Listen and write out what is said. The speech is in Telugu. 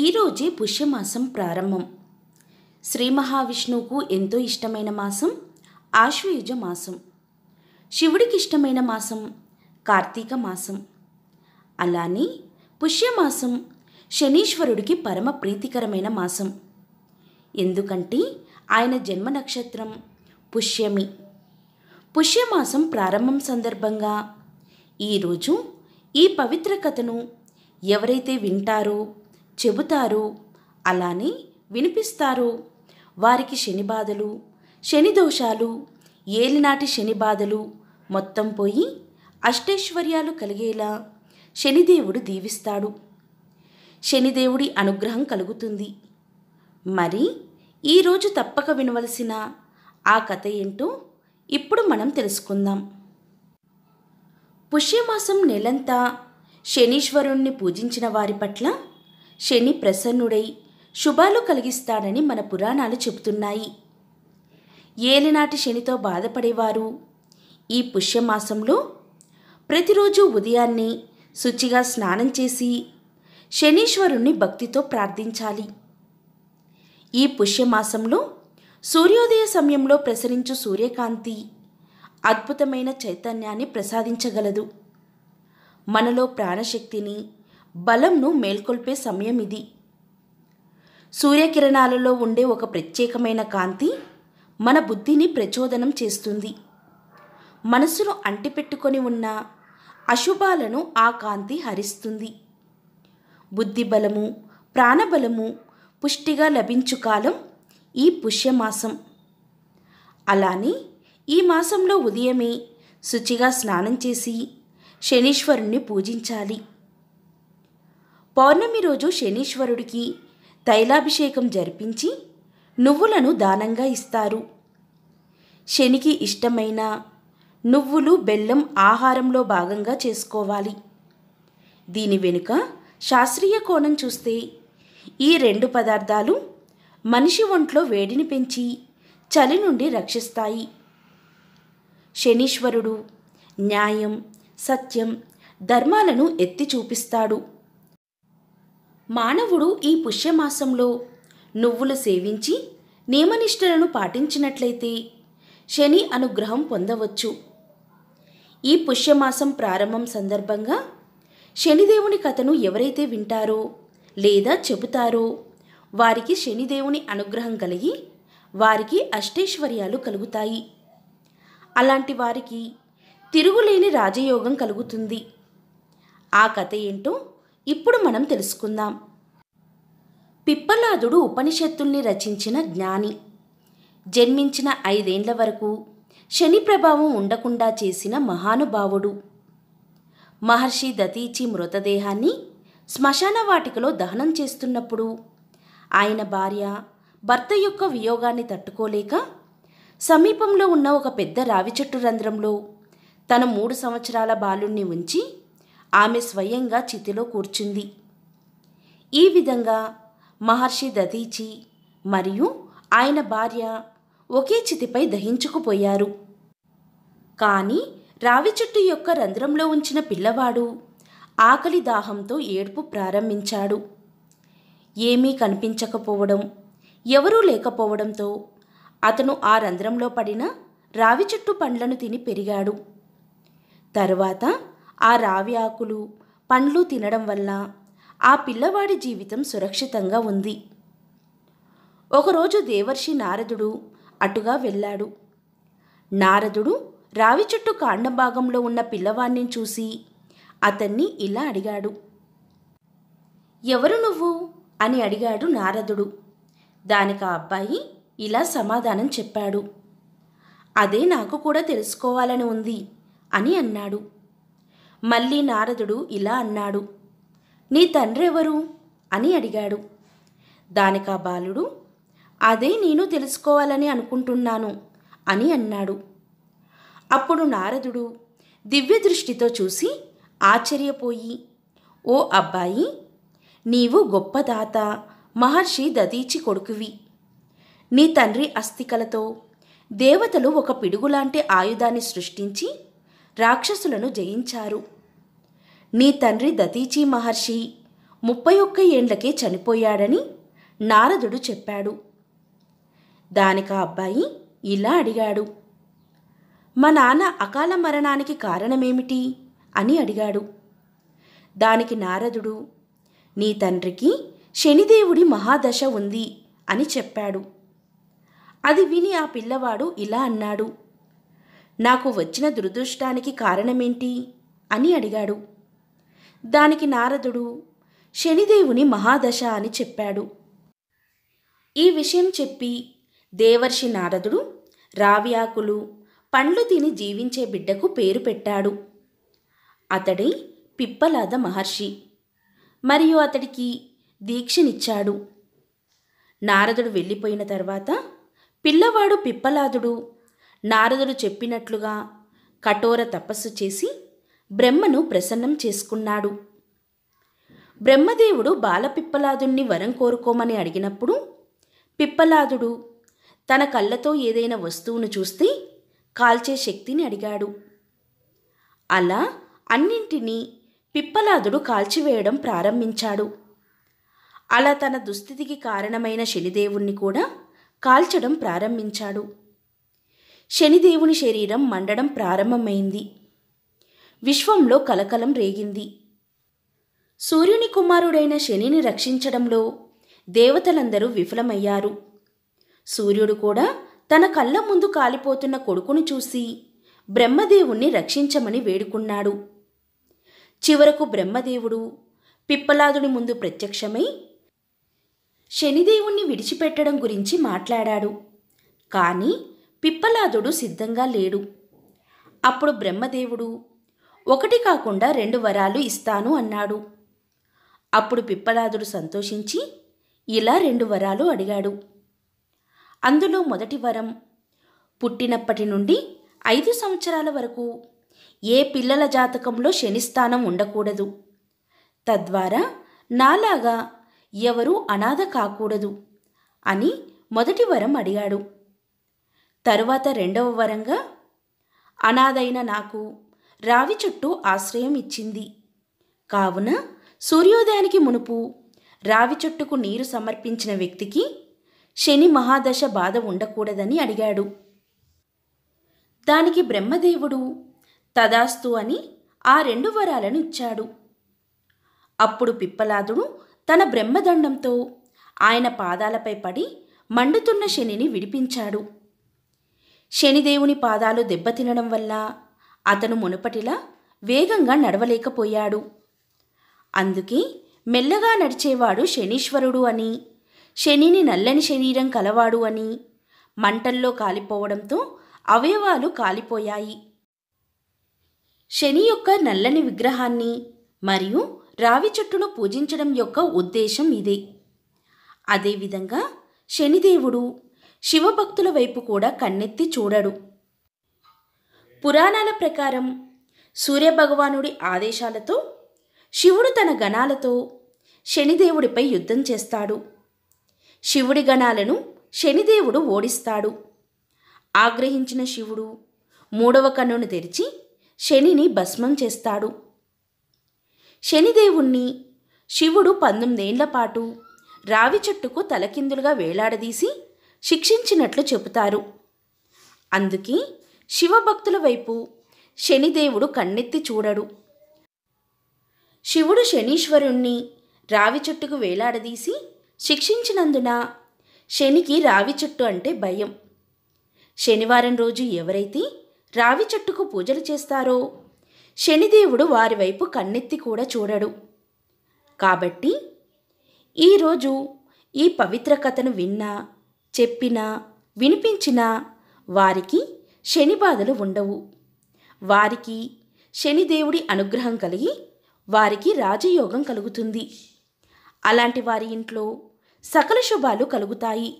ఈరోజే పుష్యమాసం ప్రారంభం శ్రీ మహావిష్ణువుకు ఎంతో ఇష్టమైన మాసం ఆశ్వయుజ మాసం శివుడికి ఇష్టమైన మాసం కార్తీక మాసం అలానే పుష్యమాసం శనీశ్వరుడికి పరమ ప్రీతికరమైన మాసం ఎందుకంటే ఆయన జన్మ నక్షత్రం పుష్యమి పుష్యమాసం ప్రారంభం సందర్భంగా ఈరోజు ఈ పవిత్ర కథను ఎవరైతే వింటారో చెబుతారు అలానే వినిపిస్తారు వారికి శని బాధలు శని దోషాలు ఏలినాటి శని బాధలు మొత్తం పోయి అష్టైశ్వర్యాలు కలిగేలా శనిదేవుడు దీవిస్తాడు శనిదేవుడి అనుగ్రహం కలుగుతుంది మరి ఈరోజు తప్పక వినవలసిన ఆ కథ ఏంటో ఇప్పుడు మనం తెలుసుకుందాం పుష్యమాసం నెలంతా శనీశ్వరుణ్ణి పూజించిన వారి పట్ల శని ప్రసన్నుడై శుభాలు కలిగిస్తాడని మన పురాణాలు చెబుతున్నాయి ఏలినాటి శనితో బాధపడేవారు ఈ పుష్యమాసంలో ప్రతిరోజు ఉదయాన్నే శుచిగా స్నానం చేసి శనీశ్వరుణ్ణి భక్తితో ప్రార్థించాలి ఈ పుష్యమాసంలో సూర్యోదయ సమయంలో ప్రసరించు సూర్యకాంతి అద్భుతమైన చైతన్యాన్ని ప్రసాదించగలదు మనలో ప్రాణశక్తిని బలంను మేల్కొల్పే సమయం ఇది సూర్యకిరణాలలో ఉండే ఒక ప్రత్యేకమైన కాంతి మన బుద్ధిని ప్రచోదనం చేస్తుంది మనసును అంటిపెట్టుకొని ఉన్న అశుభాలను ఆ కాంతి హరిస్తుంది బుద్ధి బలము ప్రాణబలము పుష్టిగా లభించు కాలం ఈ పుష్యమాసం అలానే ఈ మాసంలో ఉదయమే శుచిగా స్నానం చేసి శనీశ్వరుణ్ణి పూజించాలి పౌర్ణమి రోజు శనీశ్వరుడికి తైలాభిషేకం జరిపించి నువ్వులను దానంగా ఇస్తారు శనికి ఇష్టమైన నువ్వులు బెల్లం ఆహారంలో భాగంగా చేసుకోవాలి దీని వెనుక శాస్త్రీయ కోణం చూస్తే ఈ రెండు పదార్థాలు మనిషి ఒంట్లో వేడిని పెంచి చలి నుండి రక్షిస్తాయి శనీశ్వరుడు న్యాయం సత్యం ధర్మాలను ఎత్తి చూపిస్తాడు మానవుడు ఈ పుష్యమాసంలో నువ్వులు సేవించి నియమనిష్టలను పాటించినట్లయితే శని అనుగ్రహం పొందవచ్చు ఈ పుష్యమాసం ప్రారంభం సందర్భంగా శనిదేవుని కథను ఎవరైతే వింటారో లేదా చెబుతారో వారికి శనిదేవుని అనుగ్రహం కలిగి వారికి అష్టైశ్వర్యాలు కలుగుతాయి అలాంటి వారికి తిరుగులేని రాజయోగం కలుగుతుంది ఆ కథ ఏంటో ఇప్పుడు మనం తెలుసుకుందాం పిప్పలాదుడు ఉపనిషత్తుల్ని రచించిన జ్ఞాని జన్మించిన ఐదేండ్ల వరకు శని ప్రభావం ఉండకుండా చేసిన మహానుభావుడు మహర్షి దతీచి మృతదేహాన్ని శ్మశాన వాటికలో దహనం చేస్తున్నప్పుడు ఆయన భార్య భర్త యొక్క వియోగాన్ని తట్టుకోలేక సమీపంలో ఉన్న ఒక పెద్ద రావి చెట్టు రంధ్రంలో తన మూడు సంవత్సరాల బాలుణ్ణి ఉంచి ఆమె స్వయంగా చితిలో కూర్చుంది ఈ విధంగా మహర్షి దదీచి మరియు ఆయన భార్య ఒకే చితిపై దహించుకుపోయారు కానీ రావి చెట్టు యొక్క రంధ్రంలో ఉంచిన పిల్లవాడు ఆకలి దాహంతో ఏడుపు ప్రారంభించాడు ఏమీ కనిపించకపోవడం ఎవరూ లేకపోవడంతో అతను ఆ రంధ్రంలో పడిన రావి చెట్టు పండ్లను తిని పెరిగాడు తర్వాత ఆ రావి ఆకులు పండ్లు తినడం వల్ల ఆ పిల్లవాడి జీవితం సురక్షితంగా ఉంది ఒకరోజు దేవర్షి నారదుడు అటుగా వెళ్ళాడు నారదుడు రావి చెట్టు కాండం భాగంలో ఉన్న పిల్లవాణ్ణి చూసి అతన్ని ఇలా అడిగాడు ఎవరు నువ్వు అని అడిగాడు నారదుడు దానికి ఆ అబ్బాయి ఇలా సమాధానం చెప్పాడు అదే నాకు కూడా తెలుసుకోవాలని ఉంది అని అన్నాడు మళ్ళీ నారదుడు ఇలా అన్నాడు నీ తండ్రెవరు అని అడిగాడు దానికా బాలుడు అదే నేను తెలుసుకోవాలని అనుకుంటున్నాను అని అన్నాడు అప్పుడు నారదుడు దివ్య దృష్టితో చూసి ఆశ్చర్యపోయి ఓ అబ్బాయి నీవు గొప్పదాత మహర్షి దదీచి కొడుకువి నీ తండ్రి అస్థికలతో దేవతలు ఒక పిడుగులాంటి ఆయుధాన్ని సృష్టించి రాక్షసులను జయించారు నీ తండ్రి దతీచి మహర్షి ముప్పై ఒక్క ఏండ్లకే చనిపోయాడని నారదుడు చెప్పాడు దానిక అబ్బాయి ఇలా అడిగాడు మా నాన్న అకాల మరణానికి కారణమేమిటి అని అడిగాడు దానికి నారదుడు నీ తండ్రికి శనిదేవుడి మహాదశ ఉంది అని చెప్పాడు అది విని ఆ పిల్లవాడు ఇలా అన్నాడు నాకు వచ్చిన దురదృష్టానికి కారణమేంటి అని అడిగాడు దానికి నారదుడు శనిదేవుని మహాదశ అని చెప్పాడు ఈ విషయం చెప్పి దేవర్షి నారదుడు రావ్యాకులు పండ్లు తిని జీవించే బిడ్డకు పేరు పెట్టాడు అతడి పిప్పలాద మహర్షి మరియు అతడికి దీక్షనిచ్చాడు నారదుడు వెళ్ళిపోయిన తర్వాత పిల్లవాడు పిప్పలాదుడు నారదుడు చెప్పినట్లుగా కఠోర తపస్సు చేసి బ్రహ్మను ప్రసన్నం చేసుకున్నాడు బ్రహ్మదేవుడు బాలపిప్పలాదుణ్ణి వరం కోరుకోమని అడిగినప్పుడు పిప్పలాదుడు తన కళ్ళతో ఏదైనా వస్తువును చూస్తే కాల్చే శక్తిని అడిగాడు అలా అన్నింటినీ పిప్పలాదుడు కాల్చివేయడం ప్రారంభించాడు అలా తన దుస్థితికి కారణమైన శనిదేవుణ్ణి కూడా కాల్చడం ప్రారంభించాడు శనిదేవుని శరీరం మండడం ప్రారంభమైంది విశ్వంలో కలకలం రేగింది సూర్యుని కుమారుడైన శనిని రక్షించడంలో దేవతలందరూ విఫలమయ్యారు సూర్యుడు కూడా తన కళ్ళ ముందు కాలిపోతున్న కొడుకును చూసి బ్రహ్మదేవుణ్ణి రక్షించమని వేడుకున్నాడు చివరకు బ్రహ్మదేవుడు పిప్పలాదుని ముందు ప్రత్యక్షమై శనిదేవుణ్ణి విడిచిపెట్టడం గురించి మాట్లాడాడు కానీ పిప్పలాదుడు సిద్ధంగా లేడు అప్పుడు బ్రహ్మదేవుడు ఒకటి కాకుండా రెండు వరాలు ఇస్తాను అన్నాడు అప్పుడు పిప్పలాదుడు సంతోషించి ఇలా రెండు వరాలు అడిగాడు అందులో మొదటి వరం పుట్టినప్పటి నుండి ఐదు సంవత్సరాల వరకు ఏ పిల్లల జాతకంలో శనిస్థానం ఉండకూడదు తద్వారా నాలాగా ఎవరూ అనాథ కాకూడదు అని మొదటి వరం అడిగాడు తరువాత రెండవ వరంగా అనాథైన నాకు రావి చుట్టూ ఆశ్రయం ఇచ్చింది కావున సూర్యోదయానికి మునుపు రావి చుట్టుకు నీరు సమర్పించిన వ్యక్తికి శని మహాదశ బాధ ఉండకూడదని అడిగాడు దానికి బ్రహ్మదేవుడు తదాస్తు అని ఆ రెండు వరాలను ఇచ్చాడు అప్పుడు పిప్పలాదుడు తన బ్రహ్మదండంతో ఆయన పాదాలపై పడి మండుతున్న శనిని విడిపించాడు శనిదేవుని పాదాలు దెబ్బతినడం వల్ల అతను మునుపటిలా వేగంగా నడవలేకపోయాడు అందుకే మెల్లగా నడిచేవాడు శనీశ్వరుడు అని శనిని నల్లని శరీరం కలవాడు అని మంటల్లో కాలిపోవడంతో అవయవాలు కాలిపోయాయి శని యొక్క నల్లని విగ్రహాన్ని మరియు రావి చెట్టును పూజించడం యొక్క ఉద్దేశం ఇదే అదేవిధంగా శనిదేవుడు శివభక్తుల వైపు కూడా కన్నెత్తి చూడడు పురాణాల ప్రకారం సూర్యభగవానుడి ఆదేశాలతో శివుడు తన గణాలతో శనిదేవుడిపై యుద్ధం చేస్తాడు శివుడి గణాలను శనిదేవుడు ఓడిస్తాడు ఆగ్రహించిన శివుడు మూడవ కన్నును తెరిచి శనిని భస్మం చేస్తాడు శనిదేవుణ్ణి శివుడు పంతొమ్మిదేండ్ల పాటు రావి చెట్టుకు తలకిందులుగా వేలాడదీసి శిక్షించినట్లు చెబుతారు అందుకే శివభక్తుల వైపు శనిదేవుడు కన్నెత్తి చూడడు శివుడు శనీశ్వరుణ్ణి రావి చెట్టుకు వేలాడదీసి శిక్షించినందున శనికి రావి చెట్టు అంటే భయం శనివారం రోజు ఎవరైతే రావి చెట్టుకు పూజలు చేస్తారో శనిదేవుడు వారి వైపు కన్నెత్తి కూడా చూడడు కాబట్టి ఈరోజు ఈ పవిత్ర కథను విన్నా చెప్పినా వినిపించినా వారికి శని బాధలు ఉండవు వారికి శనిదేవుడి అనుగ్రహం కలిగి వారికి రాజయోగం కలుగుతుంది అలాంటి వారి ఇంట్లో సకల శుభాలు కలుగుతాయి